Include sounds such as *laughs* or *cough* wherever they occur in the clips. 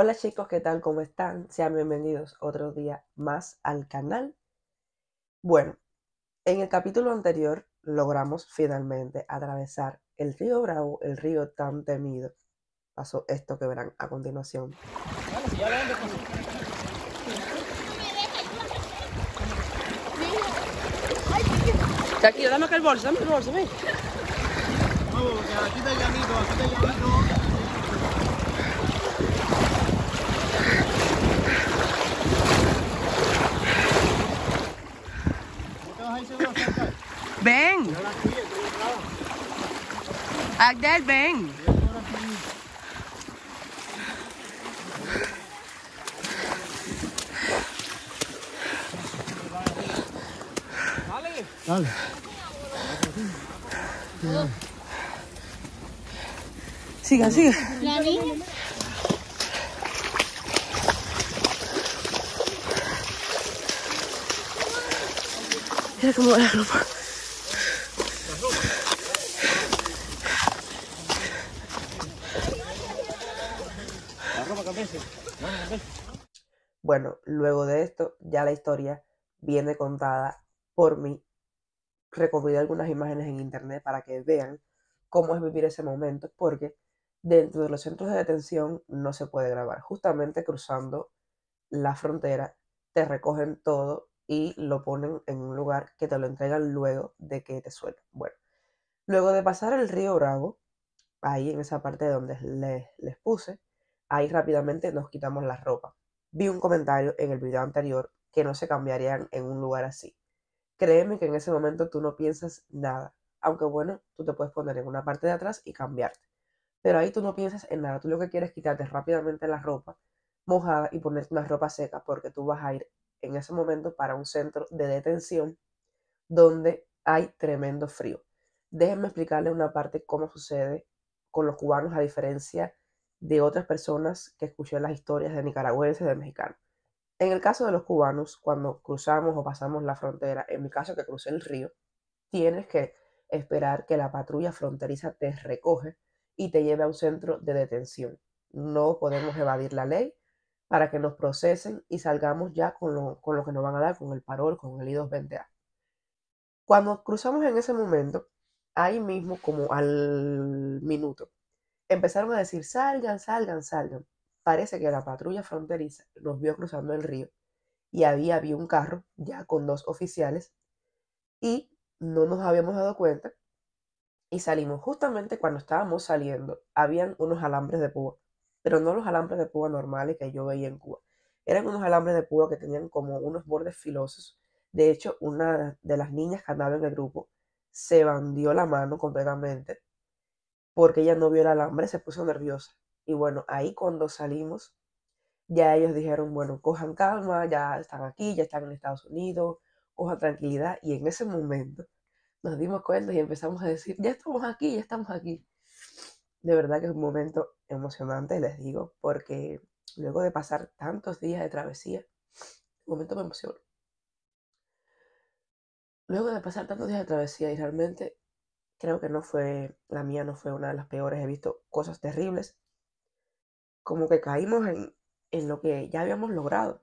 Hola chicos, ¿qué tal? ¿Cómo están? Sean bienvenidos otro día más al canal. Bueno, en el capítulo anterior logramos finalmente atravesar el río Bravo, el río tan temido. Pasó esto que verán a continuación. dame bolso, el Ven. Agdel, ven. Dale. Dale. Siga, siga. La niña. Mira cómo va la ropa. Bueno, luego de esto, ya la historia viene contada por mí. recogí algunas imágenes en internet para que vean cómo es vivir ese momento, porque dentro de los centros de detención no se puede grabar. Justamente cruzando la frontera, te recogen todo y lo ponen en un lugar que te lo entregan luego de que te suelten. Bueno, luego de pasar el río Bravo, ahí en esa parte donde les, les puse, ahí rápidamente nos quitamos la ropa. Vi un comentario en el video anterior que no se cambiarían en un lugar así. Créeme que en ese momento tú no piensas nada, aunque bueno, tú te puedes poner en una parte de atrás y cambiarte. Pero ahí tú no piensas en nada, tú lo que quieres es quitarte rápidamente la ropa mojada y ponerte una ropa seca porque tú vas a ir en ese momento para un centro de detención donde hay tremendo frío. Déjenme explicarles una parte cómo sucede con los cubanos a diferencia de otras personas que escuché las historias de nicaragüenses, y de mexicanos. En el caso de los cubanos, cuando cruzamos o pasamos la frontera, en mi caso que crucé el río, tienes que esperar que la patrulla fronteriza te recoge y te lleve a un centro de detención. No podemos evadir la ley para que nos procesen y salgamos ya con lo, que nos van a dar, con el parol, con el I220A. Cuando cruzamos en ese momento, ahí mismo, como al minuto, empezaron a decir, salgan, salgan, salgan. Parece que la patrulla fronteriza nos vio cruzando el río y había, había un carro ya con dos oficiales y no nos habíamos dado cuenta y salimos. Justamente cuando estábamos saliendo, habían unos alambres de púa pero no los alambres de púa normales que yo veía en Cuba. Eran unos alambres de púa que tenían como unos bordes filosos. De hecho, una de las niñas que andaba en el grupo se bandió la mano completamente porque ella no vio el alambre, se puso nerviosa. Y bueno, ahí cuando salimos, ya ellos dijeron, bueno, cojan calma, ya están aquí, ya están en Estados Unidos, cojan tranquilidad. Y en ese momento nos dimos cuenta y empezamos a decir, ya estamos aquí, ya estamos aquí. De verdad que es un momento emocionante, les digo, porque luego de pasar tantos días de travesía, un momento me emociono. Luego de pasar tantos días de travesía y realmente creo que no fue, la mía no fue una de las peores, he visto cosas terribles, como que caímos en, lo que ya habíamos logrado.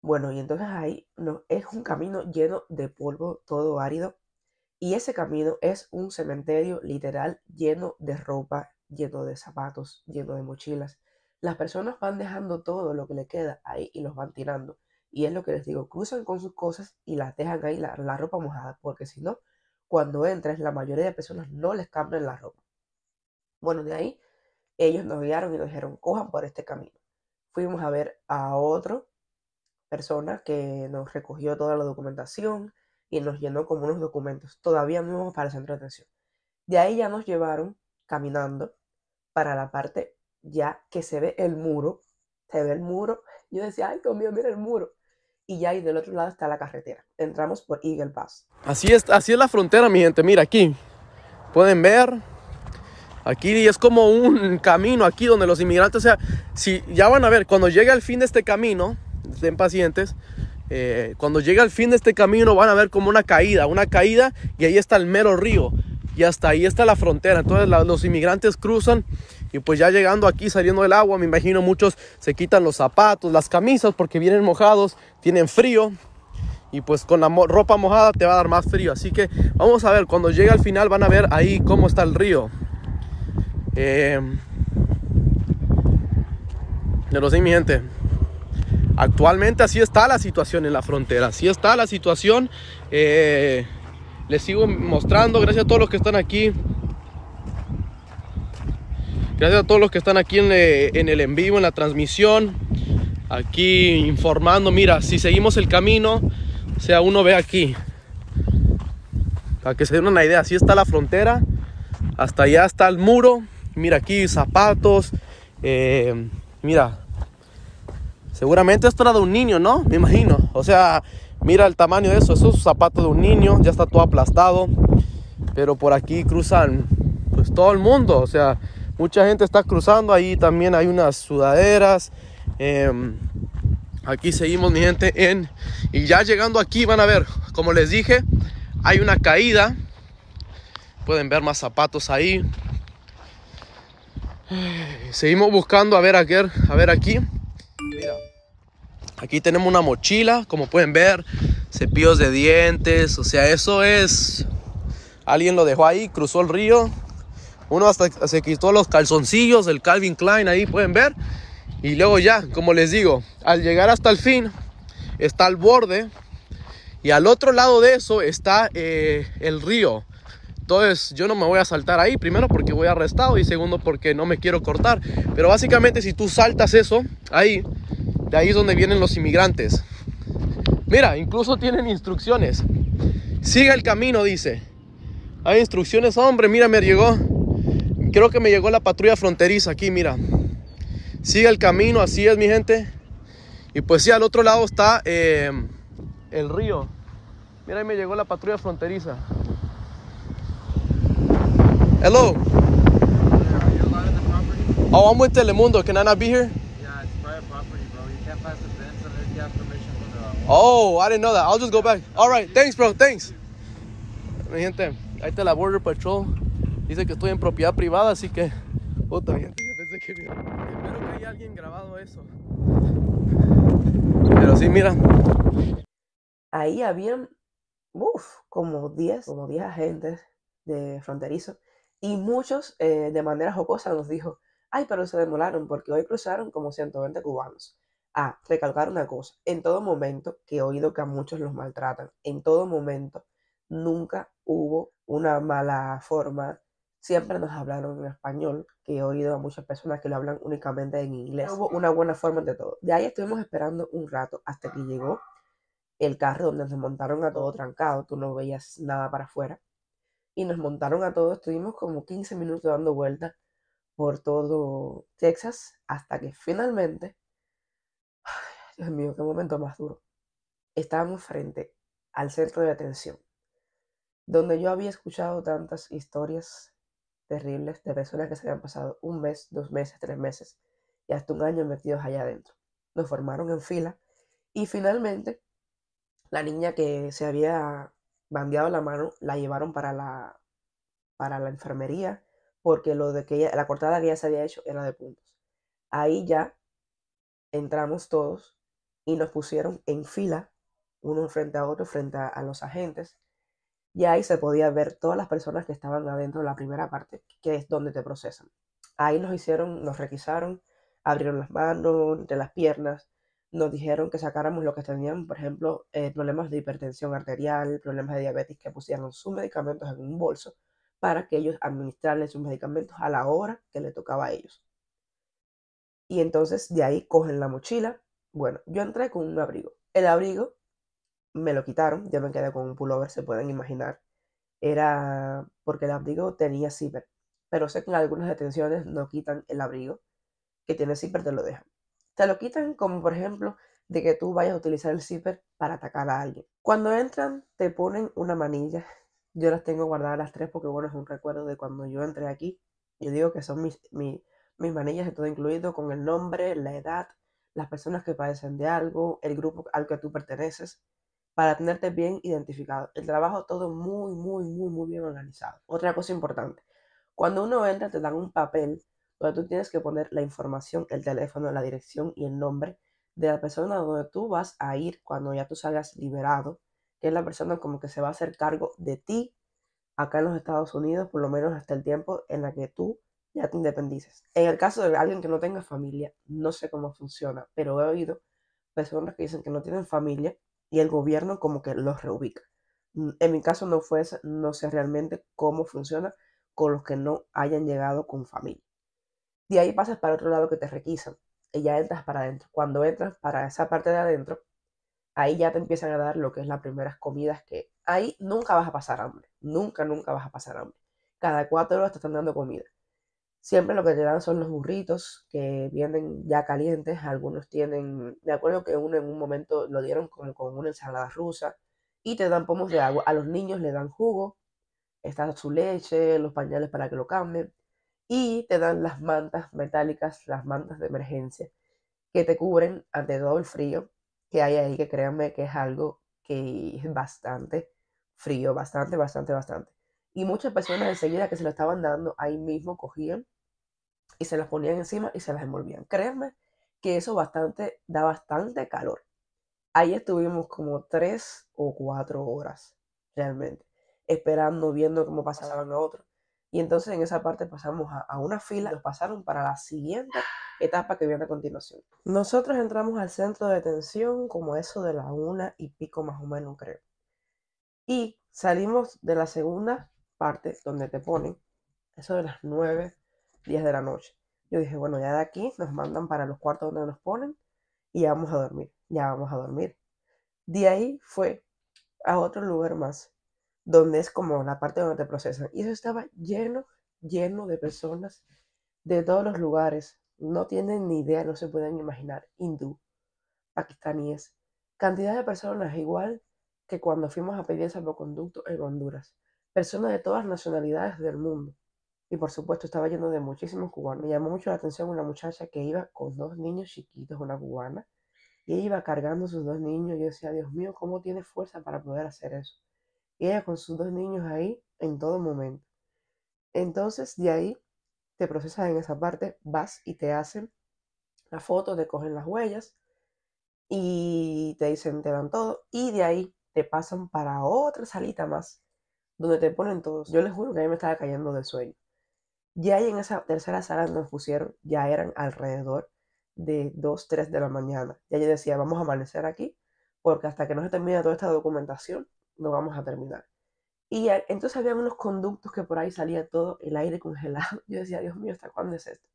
Bueno, y entonces ahí no, es un camino lleno de polvo, todo árido, y ese camino es un cementerio literal lleno de ropa, lleno de zapatos, lleno de mochilas. Las personas van dejando todo lo que le queda ahí y los van tirando. Y es lo que les digo, cruzan con sus cosas y las dejan ahí, la, ropa mojada, porque si no, cuando entres, la mayoría de personas no les cambian la ropa. Bueno, de ahí ellos nos guiaron y nos dijeron, cojan por este camino. Fuimos a ver a otro persona que nos recogió toda la documentación y nos llenó como unos documentos. Todavía no íbamos para el centro de atención. De ahí ya nos llevaron caminando para la parte ya que se ve el muro, se ve el muro. Yo decía, ay, Dios mío, mira el muro. Y ya ahí del otro lado está la carretera. Entramos por Eagle Pass. Así es, así es la frontera, mi gente. Mira aquí. Pueden ver. Aquí es como un camino aquí donde los inmigrantes, o sea, si ya van a ver, cuando llegue al fin de este camino, estén pacientes, eh, cuando llegue al fin de este camino van a ver como una caída, una caída y ahí está el mero río y hasta ahí está la frontera. Entonces los inmigrantes cruzan y pues ya llegando aquí, saliendo del agua, me imagino muchos se quitan los zapatos, las camisas porque vienen mojados, tienen frío. Y pues con la ropa mojada te va a dar más frío. Así que vamos a ver, cuando llegue al final van a ver ahí cómo está el río. Eh, em, lo sé mi gente. Actualmente así está la situación en la frontera. Así está la situación. Eh, les sigo mostrando. Gracias a todos los que están aquí. Gracias a todos los que están aquí en, eh, el en, en vivo, en la transmisión. Aquí informando. Mira, si seguimos el camino, o sea, uno ve aquí. Para que se den una idea, así está la frontera. Hasta allá está el muro. Mira aquí zapatos. Eh, mira, seguramente esto era de un niño, ¿no? Me imagino. O sea, Mira el tamaño de eso, eso es un zapato de un niño, ya está todo aplastado. Pero por aquí cruzan pues todo el mundo, o sea, mucha gente está cruzando, ahí también hay unas sudaderas. Em, aquí seguimos mi gente en... Y ya llegando aquí van a ver, como les dije, hay una caída. Pueden ver más zapatos ahí. Seguimos buscando a ver, a ver, a ver aquí. Aquí tenemos una mochila, como pueden ver, cepillos de dientes, o sea, eso es... Alguien lo dejó ahí, cruzó el río, uno hasta se quitó los calzoncillos, el Calvin Klein, ahí pueden ver. Y luego ya, como les digo, al llegar hasta el fin, está el borde. Y al otro lado de eso está eh, el río. Entonces yo no me voy a saltar ahí, primero porque voy arrestado y segundo porque no me quiero cortar. Pero básicamente si tú saltas eso, ahí de ahí es donde vienen los inmigrantes. Mira, incluso tienen instrucciones. Siga el camino, dice. Hay instrucciones, hombre, mira, me llegó. Creo que me llegó la patrulla fronteriza aquí, mira. Siga el camino, así es, mi gente. Y pues sí, al otro lado está eh, el río. Mira, ahí me llegó la patrulla fronteriza. Hello. Oh, I'm with Telemundo. Can I not be here? Oh, I didn't know that. I'll just go back. All right, thanks, bro. Thanks. Mi gente, ahí está la Border Patrol. Dice que estoy en propiedad privada, así que. Puta, gente, yo pensé que. Espero que haya alguien grabado eso. Pero sí, mira. Ahí habían, uff, como 10, como 10 agentes de fronterizo. Y muchos, eh, de manera jocosa, nos dijo: Ay, pero se demolaron porque hoy cruzaron como 120 cubanos a recalcar una cosa, en todo momento, que he oído que a muchos los maltratan, en todo momento, nunca hubo una mala forma. Siempre nos hablaron en español, que he oído a muchas personas que lo hablan únicamente en inglés. Hubo una buena forma de todo. De ahí estuvimos esperando un rato hasta que llegó el carro donde nos montaron a todo trancado, tú no veías nada para afuera. Y nos montaron a todos, estuvimos como 15 minutos dando vueltas por todo Texas hasta que finalmente Dios mío, qué momento más duro. Estábamos frente al centro de atención, donde yo había escuchado tantas historias terribles de personas que se habían pasado un mes, dos meses, tres meses y hasta un año metidos allá adentro. Nos formaron en fila y finalmente la niña que se había bandeado la mano la llevaron para la, para la enfermería porque lo de que la cortada que ya se había hecho era de puntos. Ahí ya entramos todos y nos pusieron en fila, uno frente a otro, frente a, los agentes. Y ahí se podía ver todas las personas que estaban adentro de la primera parte, que es donde te procesan. Ahí nos hicieron, nos requisaron, abrieron las manos, de las piernas, nos dijeron que sacáramos lo que tenían, por ejemplo, eh, problemas de hipertensión arterial, problemas de diabetes, que pusieran sus medicamentos en un bolso para que ellos administrarles sus medicamentos a la hora que le tocaba a ellos. Y entonces de ahí cogen la mochila, bueno, yo entré con un abrigo. El abrigo me lo quitaron, yo me quedé con un pullover, se pueden imaginar. Era porque el abrigo tenía zipper, pero sé que en algunas detenciones no quitan el abrigo que tiene zipper, te lo dejan. Te lo quitan como por ejemplo de que tú vayas a utilizar el zipper para atacar a alguien. Cuando entran te ponen una manilla. Yo las tengo guardadas las tres porque bueno, es un recuerdo de cuando yo entré aquí. Yo digo que son mis, mis, manillas todo incluido con el nombre, la edad, las personas que padecen de algo, el grupo al que tú perteneces, para tenerte bien identificado. El trabajo todo muy, muy, muy, muy bien organizado. Otra cosa importante, cuando uno entra te dan un papel donde tú tienes que poner la información, el teléfono, la dirección y el nombre de la persona donde tú vas a ir cuando ya tú salgas liberado, que es la persona como que se va a hacer cargo de ti acá en los Estados Unidos, por lo menos hasta el tiempo en la que tú ya te independices. En el caso de alguien que no tenga familia, no sé cómo funciona, pero he oído personas que dicen que no tienen familia y el gobierno como que los reubica. Mm, en mi caso no fue no sé realmente cómo funciona con los que no hayan llegado con familia. De ahí pasas para otro lado que te requisan y ya entras para adentro. Cuando entras para esa parte de adentro, ahí ya te empiezan a dar lo que es las primeras comidas que ahí nunca vas a pasar hambre. Nunca, nunca vas a pasar hambre. Cada cuatro horas te están dando comida. Siempre lo que te dan son los burritos que vienen ya calientes. Algunos tienen, me acuerdo que uno en un momento lo dieron con, una ensalada rusa y te dan pomos de agua. A los niños le dan jugo, está su leche, los pañales para que lo cambien y te dan las mantas metálicas, las mantas de emergencia que te cubren ante todo el frío que hay ahí, que créanme que es algo que es bastante frío, bastante, bastante, bastante. Y muchas personas enseguida que se lo estaban dando, ahí mismo cogían y se las ponían encima y se las envolvían. créeme que eso bastante, da bastante calor. Ahí estuvimos como tres o cuatro horas realmente, esperando, viendo cómo pasaban a otros. Y entonces en esa parte pasamos a, una fila, nos pasaron para la siguiente etapa que viene a continuación. Nosotros entramos al centro de detención como eso de la una y pico más o menos, creo. Y salimos de la segunda parte donde te ponen, eso de las nueve 10 de la noche. Yo dije, bueno, ya de aquí nos mandan para los cuartos donde nos ponen y vamos a dormir, ya vamos a dormir. De ahí fue a otro lugar más, donde es como la parte donde te procesan. Y eso estaba lleno, lleno de personas de todos los lugares. No tienen ni idea, no se pueden imaginar. Hindú, pakistaníes, cantidad de personas igual que cuando fuimos a pedir el salvoconducto en Honduras. Personas de todas nacionalidades del mundo. Y por supuesto estaba lleno de muchísimos cubanos. Me llamó mucho la atención una muchacha que iba con dos niños chiquitos, una cubana, y ella iba cargando sus dos niños. Yo decía, Dios mío, ¿cómo tiene fuerza para poder hacer eso? Y ella con sus dos niños ahí en todo momento. Entonces de ahí te procesas en esa parte, vas y te hacen la foto, te cogen las huellas y te dicen, te dan todo. Y de ahí te pasan para otra salita más, donde te ponen todos. Yo les juro que a mí me estaba cayendo del sueño. Ya ahí en esa tercera sala nos pusieron, ya eran alrededor de 2, 3 de la mañana. Ya yo decía, vamos a amanecer aquí, porque hasta que no se termine toda esta documentación, no vamos a terminar. Y entonces había unos conductos que por ahí salía todo el aire congelado. *laughs* Yo decía, Dios mío, ¿hasta cuándo es esto?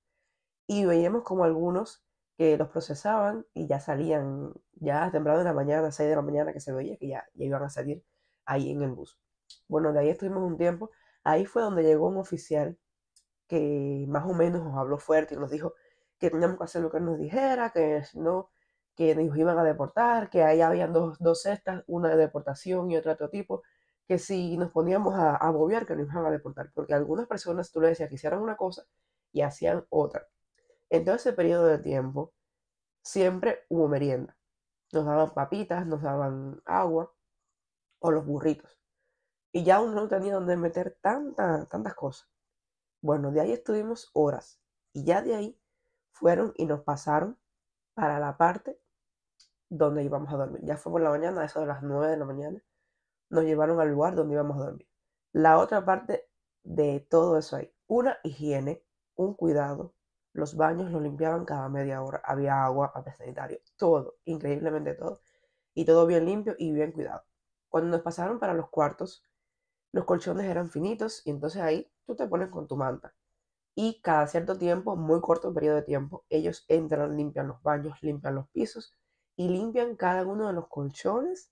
Y veíamos como algunos que los procesaban y ya salían, ya temblado en la mañana, 6 de la mañana, que se veía que ya, ya iban a salir ahí en el bus. Bueno, de ahí estuvimos un tiempo. Ahí fue donde llegó un oficial que más o menos nos habló fuerte y nos dijo que teníamos que hacer lo que nos dijera, que no, que nos iban a deportar, que ahí habían dos, cestas, una de deportación y otra de otro tipo, que si nos poníamos a, a que nos iban a deportar, porque algunas personas tú le decías que hicieran una cosa y hacían otra. En todo ese periodo de tiempo, siempre hubo merienda. Nos daban papitas, nos daban agua o los burritos. Y ya uno no tenía donde meter tanta, tantas cosas. Bueno, de ahí estuvimos horas y ya de ahí fueron y nos pasaron para la parte donde íbamos a dormir. Ya fue por la mañana, eso de las 9 de la mañana, nos llevaron al lugar donde íbamos a dormir. La otra parte de todo eso hay una higiene, un cuidado, los baños los limpiaban cada media hora, había agua, papel sanitario, todo, increíblemente todo, y todo bien limpio y bien cuidado. Cuando nos pasaron para los cuartos, los colchones eran finitos y entonces ahí tú te pones con tu manta. Y cada cierto tiempo, muy corto periodo de tiempo, ellos entran, limpian los baños, limpian los pisos y limpian cada uno de los colchones.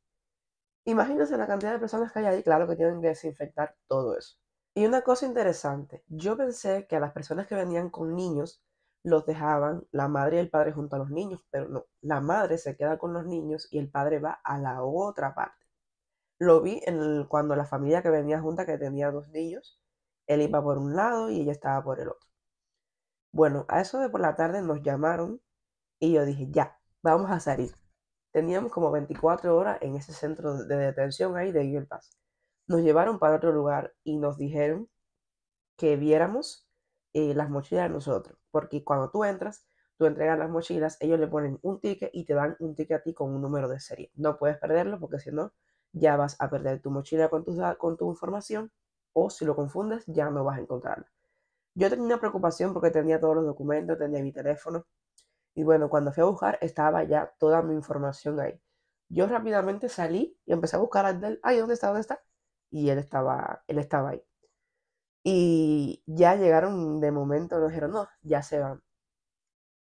Imagínense la cantidad de personas que hay ahí, claro que tienen que desinfectar todo eso. Y una cosa interesante, yo pensé que a las personas que venían con niños los dejaban la madre y el padre junto a los niños, pero no, la madre se queda con los niños y el padre va a la otra parte. Lo vi cuando la familia que venía junta, que tenía dos niños, él iba por un lado y ella estaba por el otro. Bueno, a eso de por la tarde nos llamaron y yo dije, ya, vamos a salir. Teníamos como 24 horas en ese centro de detención ahí de El Paso Nos llevaron para otro lugar y nos dijeron que viéramos eh, las mochilas de nosotros, porque cuando tú entras, tú entregas las mochilas, ellos le ponen un ticket y te dan un ticket a ti con un número de serie. No puedes perderlo porque si no, ya vas a perder tu mochila con tu, con tu información o si lo confundes ya no vas a encontrarla. Yo tenía una preocupación porque tenía todos los documentos, tenía mi teléfono y bueno, cuando fui a buscar estaba ya toda mi información ahí. Yo rápidamente salí y empecé a buscar al él, ¿ahí ¿dónde está? ¿Dónde está? Y él estaba, él estaba ahí. Y ya llegaron de momento, nos dijeron, no, ya se van.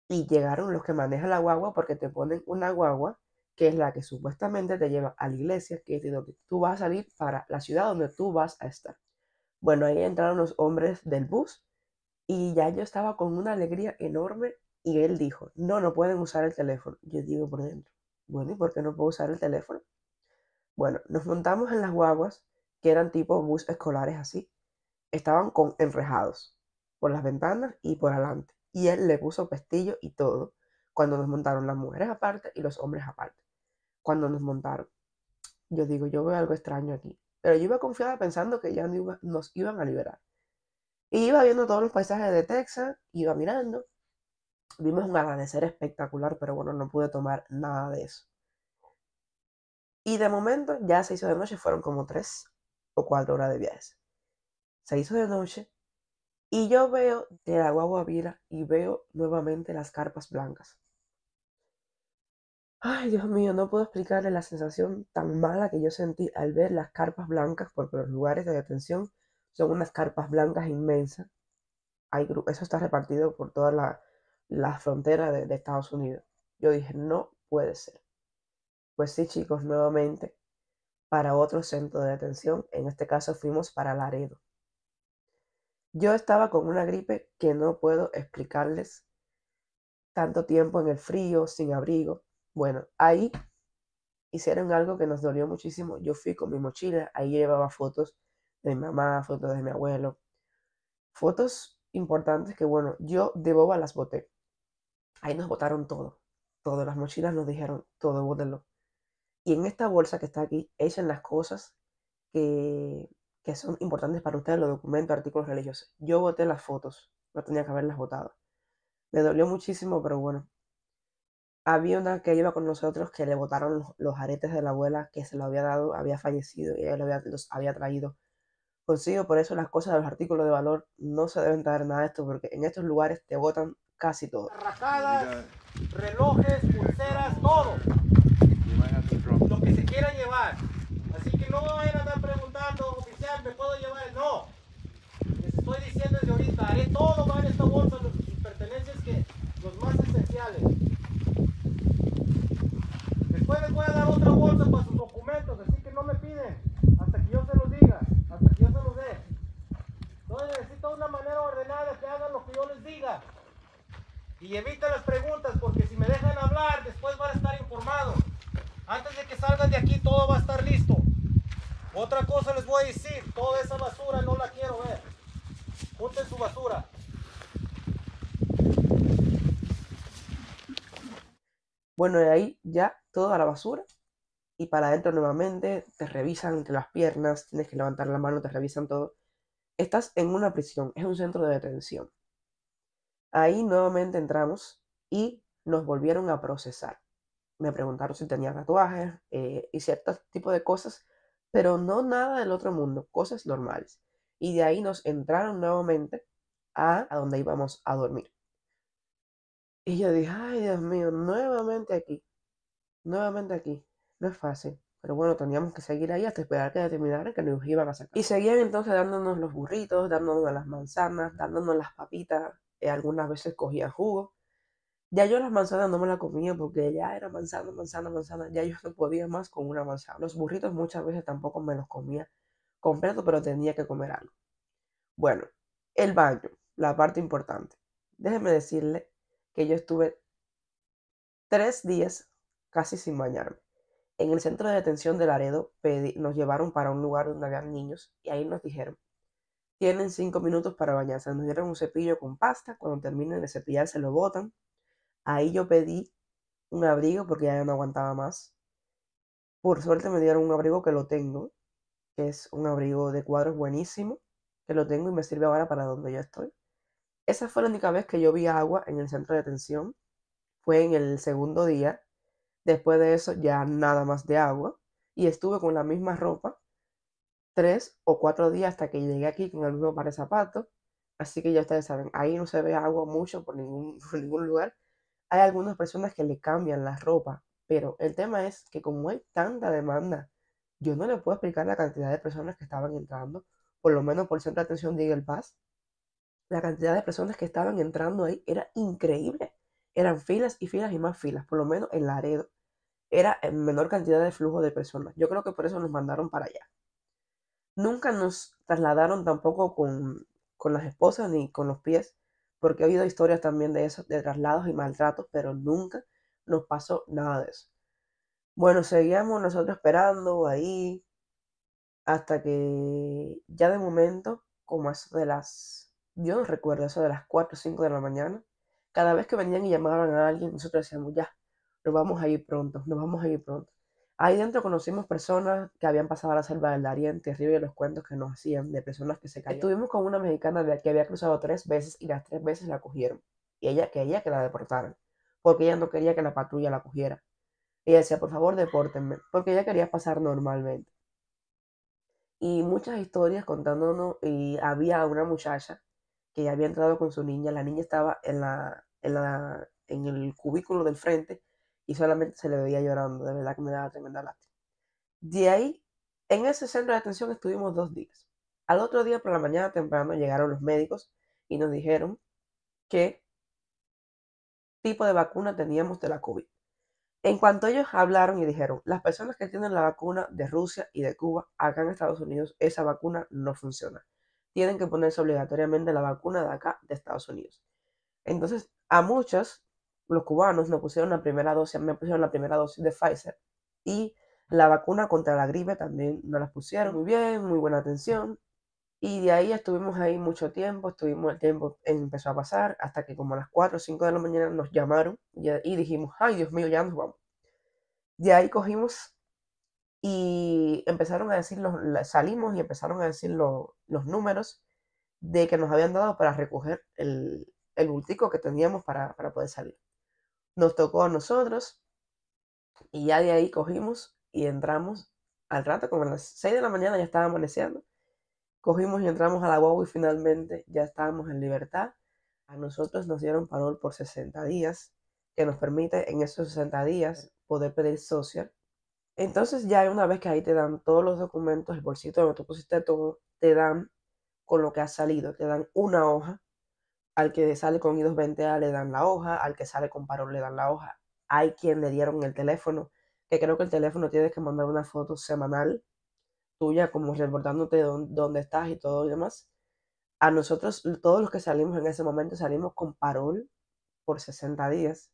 Y llegaron los que manejan la guagua porque te ponen una guagua que es la que supuestamente te lleva a la iglesia, que es de donde tú vas a salir para la ciudad donde tú vas a estar. Bueno, ahí entraron los hombres del bus y ya yo estaba con una alegría enorme y él dijo, no, no pueden usar el teléfono. Yo digo por dentro, bueno, ¿y por qué no puedo usar el teléfono? Bueno, nos montamos en las guaguas, que eran tipo bus escolares así. Estaban con enrejados por las ventanas y por adelante. Y él le puso pestillo y todo cuando nos montaron las mujeres aparte y los hombres aparte cuando nos montaron. Yo digo, yo veo algo extraño aquí. Pero yo iba confiada pensando que ya nos iban a liberar. Y iba viendo todos los paisajes de Texas, iba mirando. Vimos un atardecer espectacular, pero bueno, no pude tomar nada de eso. Y de momento ya se hizo de noche, fueron como tres o cuatro horas de viaje, Se hizo de noche y yo veo de la guagua y veo nuevamente las carpas blancas. Ay, Dios mío, no puedo explicarle la sensación tan mala que yo sentí al ver las carpas blancas, porque los lugares de detención son unas carpas blancas inmensas. Hay, eso está repartido por toda la, frontera de, de Estados Unidos. Yo dije, no puede ser. Pues sí, chicos, nuevamente para otro centro de detención. En este caso fuimos para Laredo. Yo estaba con una gripe que no puedo explicarles. Tanto tiempo en el frío, sin abrigo. Bueno, ahí hicieron algo que nos dolió muchísimo. Yo fui con mi mochila, ahí llevaba fotos de mi mamá, fotos de mi abuelo, fotos importantes que, bueno, yo de boba las boté. Ahí nos botaron todo, todas las mochilas nos dijeron todo, bótenlo. Y en esta bolsa que está aquí, echan las cosas que, que son importantes para ustedes, los documentos, artículos religiosos. Yo boté las fotos, no tenía que haberlas votado. Me dolió muchísimo, pero bueno, había una que iba con nosotros que le botaron los, aretes de la abuela que se lo había dado, había fallecido y ella los había traído consigo. Por eso las cosas de los artículos de valor no se deben traer nada de esto, porque en estos lugares te botan casi todo. Rajadas, relojes, pulseras, todo. Lo que se quiera llevar. Así que no vayan a estar preguntando, oficial, ¿me puedo llevar? No. Les estoy diciendo desde ahorita, haré todo, para esta bolsa, sus pertenencias que los más esenciales después les voy a dar otra bolsa para sus documentos, así que no me piden hasta que yo se los diga, hasta que yo se los dé. Entonces necesito una manera ordenada que hagan lo que yo les diga. Y eviten las preguntas, porque si me dejan hablar, después van a estar informados. Antes de que salgan de aquí, todo va a estar listo. Otra cosa les voy a decir, toda esa basura no la quiero ver. Junten su basura. Bueno, de ahí ya toda la basura y para adentro nuevamente, te revisan entre las piernas, tienes que levantar la mano, te revisan todo. Estás en una prisión, es un centro de detención. Ahí nuevamente entramos y nos volvieron a procesar. Me preguntaron si tenía tatuajes eh, y ciertos tipo de cosas, pero no nada del otro mundo, cosas normales. Y de ahí nos entraron nuevamente a donde íbamos a dormir. Y yo dije, ay Dios mío, nuevamente aquí, nuevamente aquí. No es fácil. Pero bueno, teníamos que seguir ahí hasta esperar que determinaran que nos iban a sacar. Y seguían entonces dándonos los burritos, dándonos las manzanas, dándonos las papitas. Eh, algunas veces cogía jugo. Ya yo las manzanas no me las comía porque ya era manzana, manzana, manzana. Ya yo no podía más con una manzana. Los burritos muchas veces tampoco me los comía completo, pero tenía que comer algo. Bueno, el baño, la parte importante. Déjeme decirle que yo estuve tres días casi sin bañarme. En el centro de detención de Laredo nos llevaron para un lugar donde habían niños y ahí nos dijeron, tienen cinco minutos para bañarse. Nos dieron un cepillo con pasta, cuando terminen de cepillar se lo botan. Ahí yo pedí un abrigo porque ya no aguantaba más. Por suerte me dieron un abrigo que lo tengo, que es un abrigo de cuadros buenísimo, que lo tengo y me sirve ahora para donde yo estoy. Esa fue la única vez que yo vi agua en el centro de atención, Fue en el segundo día. Después de eso ya nada más de agua. Y estuve con la misma ropa tres o cuatro días hasta que llegué aquí con el mismo par de zapatos. Así que ya ustedes saben, ahí no se ve agua mucho por ningún, *laughs* lugar. Hay algunas personas que le cambian la ropa, pero el tema es que como hay tanta demanda, yo no le puedo explicar la cantidad de personas que estaban entrando, por lo menos por el centro de atención de Eagle Pass la cantidad de personas que estaban entrando ahí era increíble. Eran filas y filas y más filas, por lo menos en Laredo. Era en eh, menor cantidad de flujo de personas. Yo creo que por eso nos mandaron para allá. Nunca nos trasladaron tampoco con, con las esposas ni con los pies, porque he oído historias también de eso, de traslados y maltratos, pero nunca nos pasó nada de eso. Bueno, seguíamos nosotros esperando ahí hasta que ya de momento, como eso de las yo recuerda eso de las 4 o 5 de la mañana. Cada vez que venían y llamaban a alguien, nosotros decíamos, ya, nos vamos a ir pronto, nos vamos a ir pronto. Ahí dentro conocimos personas que habían pasado a la selva del Darién, terrible los cuentos que nos hacían de personas que se caían. Estuvimos con una mexicana que había cruzado tres veces y las tres veces la cogieron. Y ella quería que la deportaran, porque ella no quería que la patrulla la cogiera. Ella decía, por favor, depórtenme, porque ella quería pasar normalmente. Y muchas historias contándonos, y había una muchacha había entrado con su niña. La niña estaba en, la, en, en el cubículo del frente y solamente se le veía llorando. De verdad que me daba tremenda lástima. De ahí, en ese centro de atención estuvimos dos días. Al otro día por la mañana temprano llegaron los médicos y nos dijeron qué tipo de vacuna teníamos de la COVID. En cuanto ellos hablaron y dijeron, las personas que tienen la vacuna de Rusia y de Cuba, acá en Estados Unidos, esa vacuna no funciona tienen que ponerse obligatoriamente la vacuna de acá, de Estados Unidos. Entonces, a muchos, los cubanos, nos pusieron la primera dosis, me pusieron la primera dosis de Pfizer y la vacuna contra la gripe también nos las pusieron muy bien, muy buena atención. Y de ahí estuvimos ahí mucho tiempo, estuvimos el tiempo, empezó a pasar hasta que como a las 4 o 5 de la mañana nos llamaron y, y dijimos, ay Dios mío, ya nos vamos. De ahí cogimos y empezaron a decir, los, salimos y empezaron a decir los números de que nos habían dado para recoger el, el bultico que teníamos para, para, poder salir. Nos tocó a nosotros y ya de ahí cogimos y entramos al rato, como a las 6 de la mañana ya estaba amaneciendo, cogimos y entramos a la guagua y finalmente ya estábamos en libertad. A nosotros nos dieron parol por 60 días, que nos permite en esos 60 días poder pedir social entonces ya una vez que ahí te dan todos los documentos, el bolsito donde tú pusiste todo, te dan con lo que ha salido, te dan una hoja. Al que sale con I220A le dan la hoja, al que sale con parol le dan la hoja. Hay quien le dieron el teléfono, que creo que el teléfono tienes que mandar una foto semanal tuya, como reportándote dónde estás y todo y demás. A nosotros, todos los que salimos en ese momento, salimos con parol por 60 días.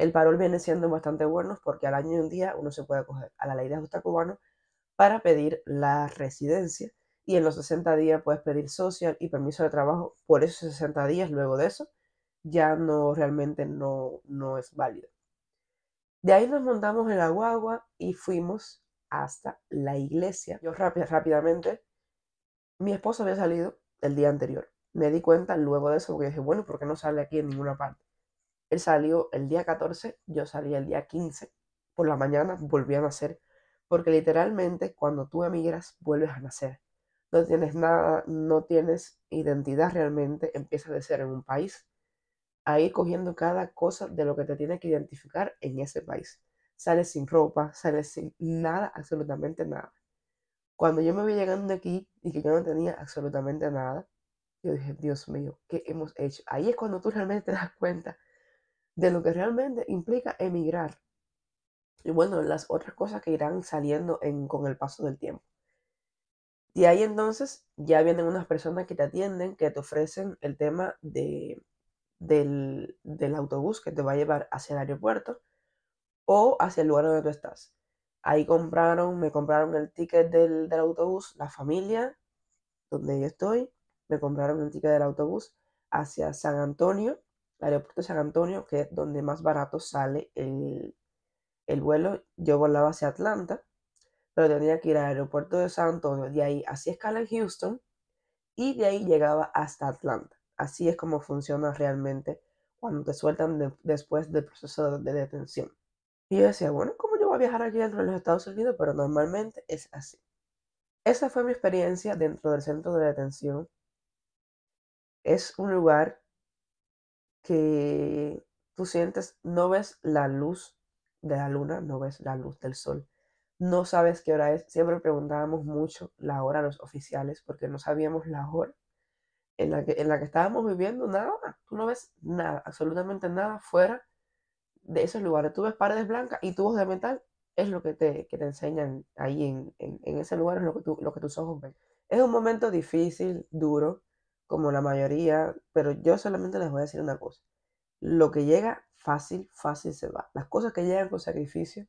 El parol viene siendo bastante bueno porque al año y un día uno se puede acoger a la ley de ajuste cubano para pedir la residencia y en los 60 días puedes pedir social y permiso de trabajo por esos 60 días. Luego de eso ya no realmente no, no es válido. De ahí nos montamos en la guagua y fuimos hasta la iglesia. Yo rápidamente, mi esposo había salido el día anterior. Me di cuenta luego de eso porque dije, bueno, ¿por qué no sale aquí en ninguna parte? Él salió el día 14, yo salí el día 15. Por la mañana volví a nacer. Porque literalmente cuando tú emigras vuelves a nacer. No tienes nada, no tienes identidad realmente. Empiezas de ser en un país. Ahí cogiendo cada cosa de lo que te tienes que identificar en ese país. Sales sin ropa, sales sin nada, absolutamente nada. Cuando yo me voy llegando aquí y que yo no tenía absolutamente nada, yo dije, Dios mío, ¿qué hemos hecho? Ahí es cuando tú realmente te das cuenta de lo que realmente implica emigrar. Y bueno, las otras cosas que irán saliendo con el paso del tiempo. De ahí entonces ya vienen unas personas que te atienden, que te ofrecen el tema de, del, del autobús que te va a llevar hacia el aeropuerto o hacia el lugar donde tú estás. Ahí compraron, me compraron el ticket del, del, autobús, la familia, donde yo estoy, me compraron el ticket del autobús hacia San Antonio, aeropuerto de San Antonio, que es donde más barato sale el, vuelo. Yo volaba hacia Atlanta, pero tenía que ir al aeropuerto de San Antonio, de ahí hacía escala en Houston y de ahí llegaba hasta Atlanta. Así es como funciona realmente cuando te sueltan después del proceso de, de detención. Y yo decía, bueno, ¿cómo yo voy a viajar aquí dentro de los Estados Unidos? Pero normalmente es así. Esa fue mi experiencia dentro del centro de detención. Es un lugar que tú sientes, no ves la luz de la luna, no ves la luz del sol, no sabes qué hora es. Siempre preguntábamos mucho la hora a los oficiales porque no sabíamos la hora en la que, en la que estábamos viviendo, nada, tú no ves nada, absolutamente nada fuera de esos lugares. Tú ves paredes blancas y tubos de metal, es lo que te, te enseñan ahí en, ese lugar, es lo que, lo que tus ojos ven. Es un momento difícil, duro, como la mayoría, pero yo solamente les voy a decir una cosa. Lo que llega fácil, fácil se va. Las cosas que llegan con sacrificio,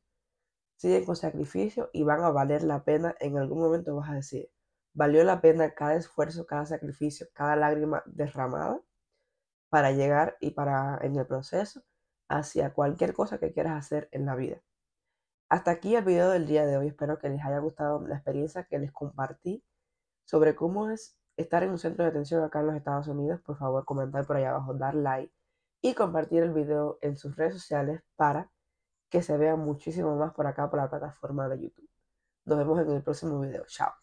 siguen con sacrificio y van a valer la pena. En algún momento vas a decir, valió la pena cada esfuerzo, cada sacrificio, cada lágrima derramada para llegar y para en el proceso hacia cualquier cosa que quieras hacer en la vida. Hasta aquí el video del día de hoy. Espero que les haya gustado la experiencia que les compartí sobre cómo es estar en un centro de atención acá en los Estados Unidos, por favor comentar por allá abajo, dar like y compartir el video en sus redes sociales para que se vea muchísimo más por acá por la plataforma de YouTube. Nos vemos en el próximo video. Chao.